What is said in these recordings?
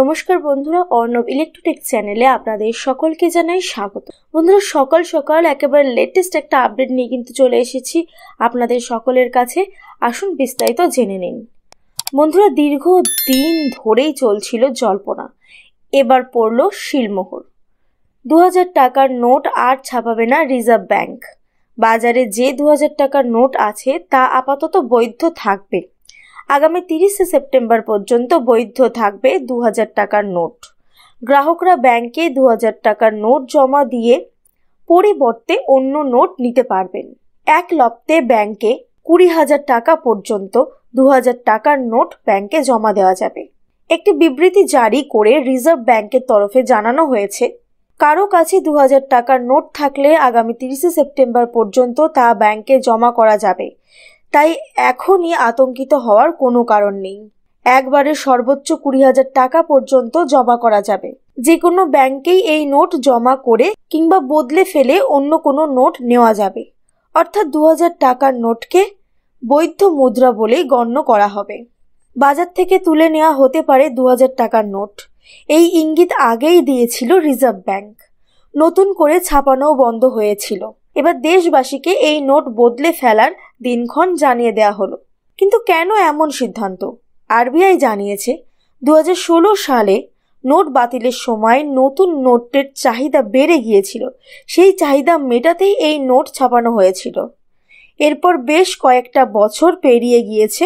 নমস্কার বন্ধুরা অর্ণব ইলেকট্রনিক চ্যানেলে আপনাদের সকলকে জানাই স্বাগত বন্ধুরা সকাল সকাল একেবারে লেটেস্ট একটা আপডেট নিয়ে কিন্তু চলে এসেছি আপনাদের সকলের কাছে আসুন বিস্তারিত জেনে নিন বন্ধুরা দীর্ঘ দিন ধরেই চলছিল জল্পনা এবার পড়ল শিলমোহর দু টাকার নোট আর ছাপাবে না রিজার্ভ ব্যাংক বাজারে যে দু টাকার নোট আছে তা আপাতত বৈধ থাকবে আগামী তিরিশে সেপ্টেম্বর পর্যন্ত বৈধ থাকবে দু টাকার নোট গ্রাহকরা ব্যাংকে দু টাকার নোট জমা দিয়ে পরিবর্তে অন্য নোট নিতে পারবেন এক লপ্তে ব্যাংকে কুড়ি হাজার টাকা পর্যন্ত দু টাকার নোট ব্যাংকে জমা দেওয়া যাবে একটি বিবৃতি জারি করে রিজার্ভ ব্যাংকের তরফে জানানো হয়েছে কারো কাছে দু টাকার নোট থাকলে আগামী তিরিশে সেপ্টেম্বর পর্যন্ত তা ব্যাংকে জমা করা যাবে তাই এখনই আতঙ্কিত হওয়ার কোনো কারণ নেই একবারে সর্বোচ্চ কুড়ি হাজার টাকা পর্যন্ত জমা করা যাবে যে কোনো ব্যাংকেই এই নোট জমা করে কিংবা বদলে ফেলে অন্য কোনো নোট নেওয়া যাবে অর্থাৎ দু হাজার টাকার নোটকে বৈধ মুদ্রা বলে গণ্য করা হবে বাজার থেকে তুলে নেওয়া হতে পারে দু হাজার টাকার নোট এই ইঙ্গিত আগেই দিয়েছিল রিজার্ভ ব্যাংক নতুন করে ছাপানো বন্ধ হয়েছিল এবার দেশবাসীকে এই নোট বদলে ফেলার দিনক্ষণ জানিয়ে দেয়া হলো কিন্তু কেন এমন সিদ্ধান্ত আরবিআই জানিয়েছে দু সালে নোট বাতিলের সময় নতুন নোটের চাহিদা বেড়ে গিয়েছিল সেই চাহিদা মেটাতেই এই নোট ছাপানো হয়েছিল এরপর বেশ কয়েকটা বছর পেরিয়ে গিয়েছে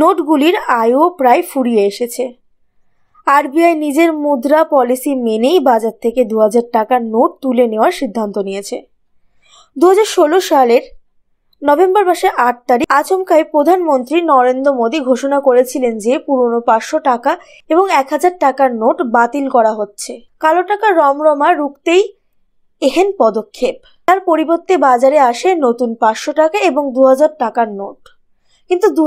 নোটগুলির আয়ও প্রায় ফুরিয়ে এসেছে আরবিআই নিজের মুদ্রা পলিসি মেনেই বাজার থেকে দু টাকার নোট তুলে নেওয়ার সিদ্ধান্ত নিয়েছে দু সালের নভেম্বর মাসে আট তারিখ আচমকায় প্রধানমন্ত্রী নরেন্দ্র মোদী ঘোষণা করেছিলেন যে পুরনো পাঁচশো টাকা এবং এক হাজার টাকার নোট বাতিল করা হচ্ছে কালো টাকা রমরমা রুখতেই এহেন পদক্ষেপ তার পরিবর্তে বাজারে আসে নতুন পাঁচশো টাকা এবং দু টাকার নোট কিন্তু দু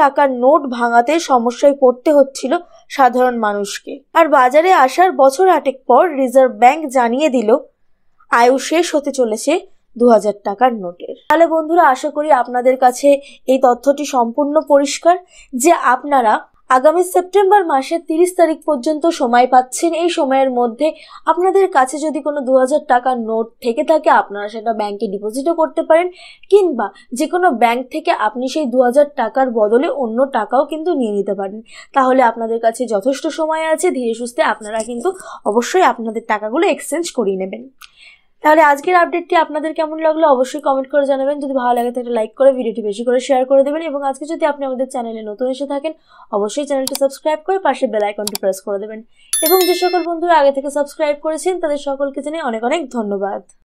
টাকার নোট ভাঙাতে সমস্যায় পড়তে হচ্ছিল সাধারণ মানুষকে আর বাজারে আসার বছর আটেক পর রিজার্ভ ব্যাংক জানিয়ে দিল আয়ু শেষ হতে চলেছে দু টাকার নোটে তাহলে বন্ধুরা আশা করি আপনাদের কাছে এই তথ্যটি সম্পূর্ণ পরিষ্কার যে আপনারা আগামী সেপ্টেম্বর মাসের তিরিশ তারিখ পর্যন্ত সময় পাচ্ছেন এই সময়ের মধ্যে আপনাদের কাছে যদি কোনো দু হাজার টাকার নোট থেকে থাকে আপনারা সেটা ব্যাংকে ডিপোজিটও করতে পারেন কিংবা যে কোনো ব্যাংক থেকে আপনি সেই দু হাজার টাকার বদলে অন্য টাকাও কিন্তু নিয়ে নিতে পারেন তাহলে আপনাদের কাছে যথেষ্ট সময় আছে ধীরে সুস্থে আপনারা কিন্তু অবশ্যই আপনাদের টাকাগুলো এক্সচেঞ্জ করিয়ে নেবেন তাহলে আজকের আপডেটটি আপনাদের কেমন লাগলো অবশ্যই কমেন্ট করে জানাবেন যদি ভালো লাগে তাহলে লাইক করে ভিডিওটি বেশি করে শেয়ার করে দেবেন এবং আজকে যদি আপনি আমাদের চ্যানেলে নতুন এসে থাকেন অবশ্যই চ্যানেলটি সাবস্ক্রাইব করে পাশে বেল আইকনটি প্রেস করে দেবেন এবং যে সকল বন্ধুরা আগে থেকে সাবস্ক্রাইব করেছেন তাদের সকলকে জেনে অনেক অনেক ধন্যবাদ